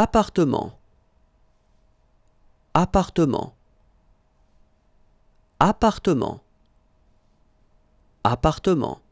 appartement appartement appartement appartement